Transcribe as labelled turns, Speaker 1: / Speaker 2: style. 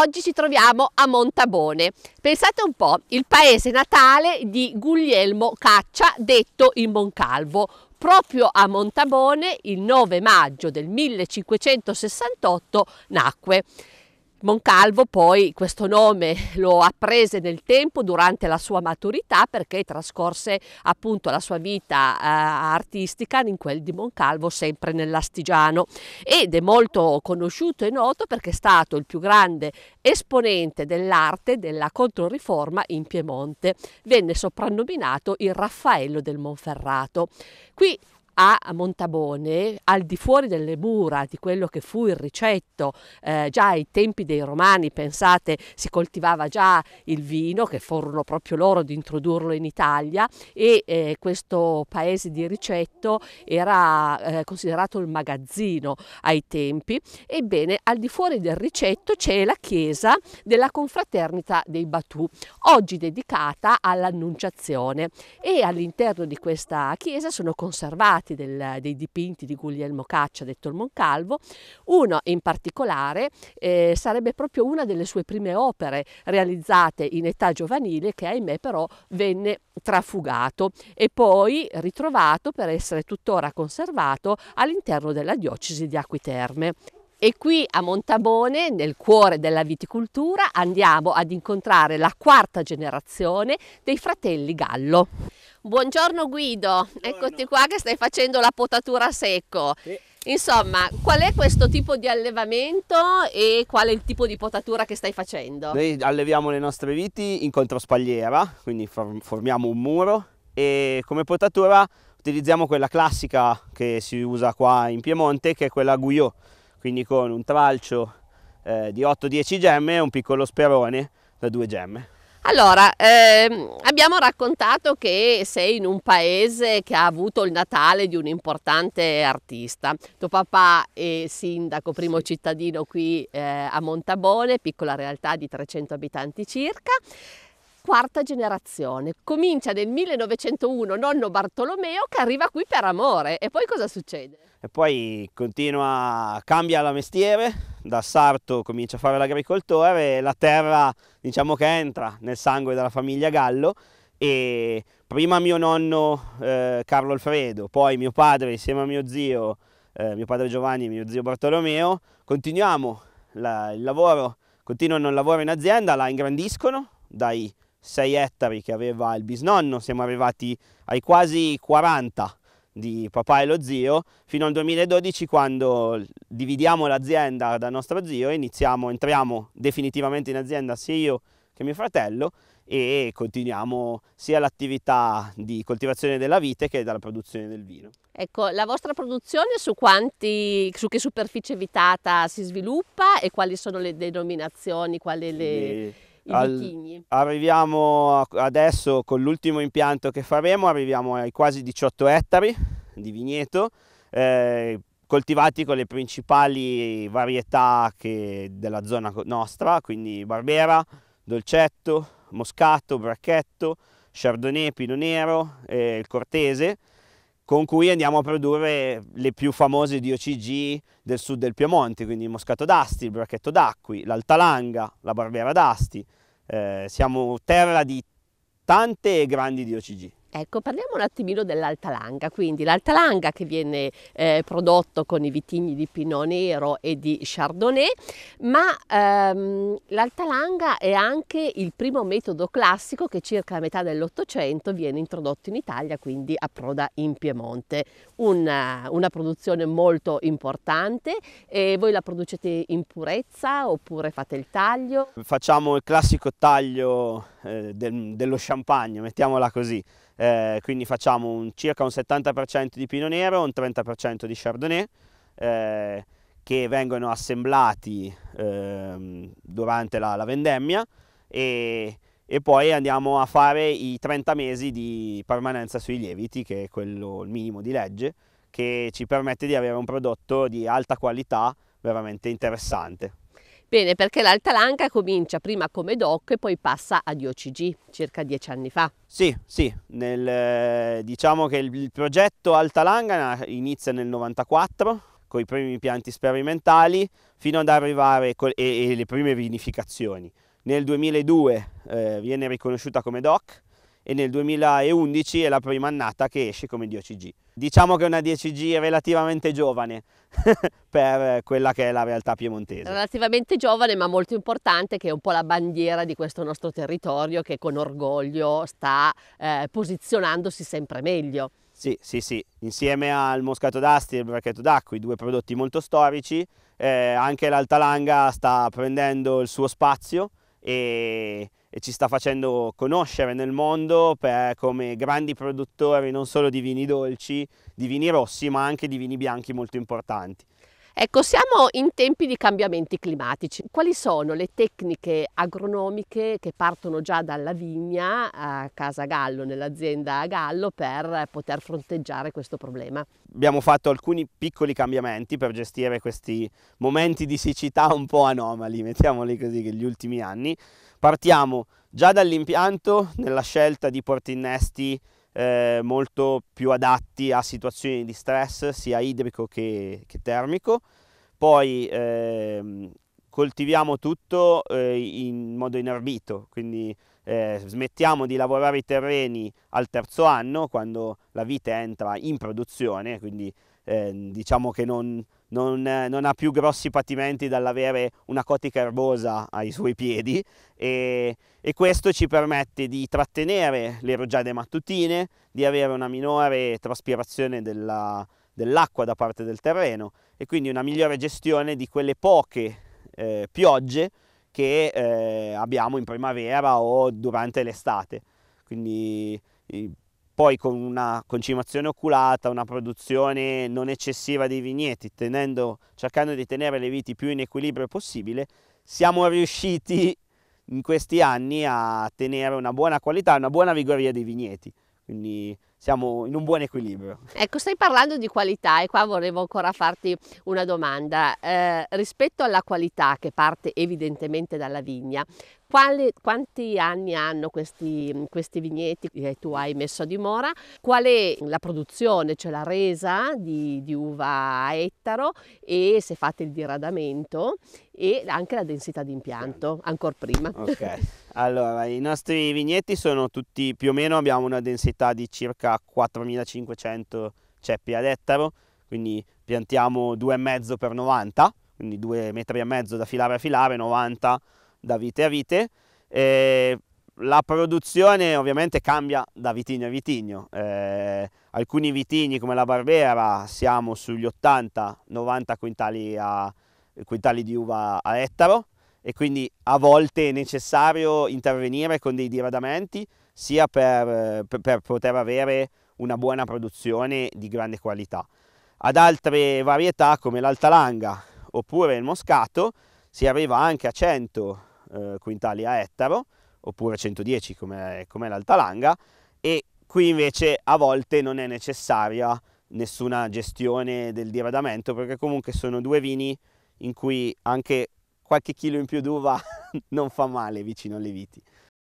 Speaker 1: Oggi ci troviamo a Montabone. Pensate un po', il paese natale di Guglielmo Caccia, detto il Moncalvo. Proprio a Montabone, il 9 maggio del 1568, nacque. Moncalvo poi questo nome lo apprese nel tempo durante la sua maturità perché trascorse appunto la sua vita eh, artistica in quel di Moncalvo sempre nell'Astigiano ed è molto conosciuto e noto perché è stato il più grande esponente dell'arte della Controriforma in Piemonte. Venne soprannominato il Raffaello del Monferrato. Qui a Montabone, al di fuori delle mura di quello che fu il ricetto, eh, già ai tempi dei romani, pensate, si coltivava già il vino, che furono proprio loro ad introdurlo in Italia, e eh, questo paese di ricetto era eh, considerato il magazzino ai tempi. Ebbene, al di fuori del ricetto c'è la chiesa della confraternita dei Batù, oggi dedicata all'Annunciazione e all'interno di questa chiesa sono conservati risultati del, dei dipinti di Guglielmo Caccia, detto il Moncalvo. Uno in particolare eh, sarebbe proprio una delle sue prime opere realizzate in età giovanile che ahimè però venne trafugato e poi ritrovato per essere tuttora conservato all'interno della diocesi di Acquiterme. E qui a Montabone, nel cuore della viticoltura, andiamo ad incontrare la quarta generazione dei fratelli Gallo. Buongiorno Guido, Buongiorno. eccoti qua che stai facendo la potatura a secco. Sì. Insomma, qual è questo tipo di allevamento e qual è il tipo di potatura che stai facendo? Noi
Speaker 2: alleviamo le nostre viti in controspagliera, quindi formiamo un muro e come potatura utilizziamo quella classica che si usa qua in Piemonte che è quella a quindi con un tralcio eh, di 8-10 gemme e un piccolo sperone da 2 gemme.
Speaker 1: Allora, ehm, abbiamo raccontato che sei in un paese che ha avuto il Natale di un importante artista. Tuo papà è sindaco, primo cittadino qui eh, a Montabone, piccola realtà di 300 abitanti circa quarta generazione. Comincia nel 1901 nonno Bartolomeo che arriva qui per amore e poi cosa succede?
Speaker 2: E poi continua, cambia la mestiere, da sarto comincia a fare l'agricoltore, la terra diciamo che entra nel sangue della famiglia Gallo e prima mio nonno eh, Carlo Alfredo, poi mio padre insieme a mio zio, eh, mio padre Giovanni e mio zio Bartolomeo, continuiamo la, il lavoro, continuano il lavoro in azienda, la ingrandiscono dai 6 ettari che aveva il bisnonno, siamo arrivati ai quasi 40 di papà e lo zio, fino al 2012 quando dividiamo l'azienda da nostro zio e iniziamo, entriamo definitivamente in azienda sia io che mio fratello e continuiamo sia l'attività di coltivazione della vite che della produzione del vino.
Speaker 1: Ecco, la vostra produzione su, quanti, su che superficie vitata si sviluppa e quali sono le denominazioni, quali le...
Speaker 2: E al, arriviamo adesso con l'ultimo impianto che faremo, arriviamo ai quasi 18 ettari di vigneto, eh, coltivati con le principali varietà che, della zona nostra, quindi Barbera, Dolcetto, Moscato, Bracchetto, Chardonnay, Pino Nero, eh, il Cortese con cui andiamo a produrre le più famose DOCG del sud del Piemonte, quindi il Moscato d'Asti, il Bracchetto d'Acqui, l'Altalanga, la Barbera d'Asti. Eh, siamo terra di tante grandi DOCG.
Speaker 1: Ecco, parliamo un attimino dell'altalanga, quindi l'altalanga che viene eh, prodotto con i vitigni di Pinot Nero e di Chardonnay, ma ehm, l'altalanga è anche il primo metodo classico che circa a metà dell'Ottocento viene introdotto in Italia, quindi approda in Piemonte. Una, una produzione molto importante e voi la producete in purezza oppure fate il taglio?
Speaker 2: Facciamo il classico taglio eh, dello champagne, mettiamola così. Eh, quindi facciamo un, circa un 70% di pino Nero, e un 30% di Chardonnay, eh, che vengono assemblati ehm, durante la, la vendemmia e, e, poi andiamo a fare i 30 mesi di permanenza sui lieviti, che è quello il minimo di legge, che ci permette di avere un prodotto di alta qualità veramente interessante.
Speaker 1: Bene, perché l'Altalanca comincia prima come DOC e poi passa ad OCG circa dieci anni fa.
Speaker 2: Sì, sì, nel, diciamo che il, il progetto Altalanga inizia nel 94 con i primi impianti sperimentali fino ad arrivare con, e, e, le prime vinificazioni. Nel 2002 eh, viene riconosciuta come DOC e nel 2011 è la prima annata che esce come DOCG. Diciamo che è una DOCG relativamente giovane per quella che è la realtà piemontese.
Speaker 1: Relativamente giovane ma molto importante che è un po' la bandiera di questo nostro territorio che con orgoglio sta eh, posizionandosi sempre
Speaker 2: meglio. Sì, sì, sì, insieme al moscato d'asti e il bracchetto d'acqua, i due prodotti molto storici, eh, anche l'Altalanga sta prendendo il suo spazio e e ci sta facendo conoscere nel mondo per, come grandi produttori non solo di vini dolci, di vini rossi, ma anche di vini bianchi molto importanti.
Speaker 1: Ecco, siamo in tempi di cambiamenti climatici. Quali sono le tecniche agronomiche che partono già dalla vigna a Casa Gallo, nell'azienda Gallo, per poter fronteggiare questo problema?
Speaker 2: Abbiamo fatto alcuni piccoli cambiamenti per gestire questi momenti di siccità un po' anomali, mettiamoli così, che ultimi anni. Partiamo già dall'impianto, nella scelta di porti innesti eh, molto più adatti a situazioni di stress sia idrico che, che termico. Poi eh, coltiviamo tutto eh, in modo inerbito, quindi eh, smettiamo di lavorare i terreni al terzo anno quando la vite entra in produzione, quindi ehm, diciamo che non, non, non, ha più grossi patimenti dall'avere una cotica erbosa ai suoi piedi e, e questo ci permette di trattenere le rugiade mattutine, di avere una minore traspirazione della, dell'acqua da parte del terreno e quindi una migliore gestione di quelle poche eh, piogge che eh, abbiamo in primavera o durante l'estate. Quindi poi con una concimazione oculata, una produzione non eccessiva dei vigneti, tenendo, cercando di tenere le viti più in equilibrio possibile, siamo riusciti in questi anni a tenere una buona qualità, una buona vigoria dei vigneti. Quindi siamo in un buon equilibrio.
Speaker 1: Ecco, stai parlando di qualità e qua volevo ancora farti una domanda. Eh, rispetto alla qualità che parte evidentemente dalla vigna, quali, quanti anni hanno questi, questi, vigneti che tu hai messo a dimora? Qual è la produzione, cioè la resa di, di uva a ettaro e se fate il diradamento e anche la densità di impianto, ancora prima. Ok,
Speaker 2: allora i nostri vigneti sono tutti più o meno abbiamo una densità di circa 4500 ceppi ad ettaro, quindi piantiamo 2,5 per 90, quindi 2 metri e mezzo da filare a filare, 90 da vite a vite. E eh, la produzione ovviamente cambia da vitigno a vitigno. Eh, alcuni vitigni come la Barbera siamo sugli 80-90 quintali, quintali, di uva a ettaro e quindi a volte è necessario intervenire con dei diradamenti sia per, per, per poter avere una buona produzione di grande qualità. Ad altre varietà come l'altalanga oppure il moscato si arriva anche a 100 eh, quintali a ettaro, oppure 110 come, come l'Altalanga, e qui invece a volte non è necessaria nessuna gestione del diradamento perché comunque sono due vini in cui anche qualche chilo in più d'uva non fa male vicino alle viti.